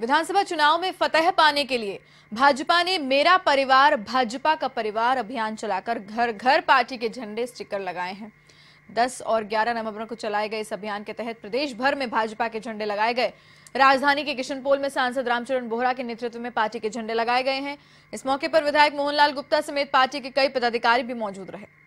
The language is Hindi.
विधानसभा चुनाव में फतह पाने के लिए भाजपा ने मेरा परिवार भाजपा का परिवार अभियान चलाकर घर घर पार्टी के झंडे स्टिकर लगाए हैं 10 और 11 नवंबर को चलाए गए इस अभियान के तहत प्रदेश भर में भाजपा के झंडे लगाए गए राजधानी के किशनपोल में सांसद रामचरण बोहरा के नेतृत्व में पार्टी के झंडे लगाए गए हैं इस मौके पर विधायक मोहनलाल गुप्ता समेत पार्टी के कई पदाधिकारी भी मौजूद रहे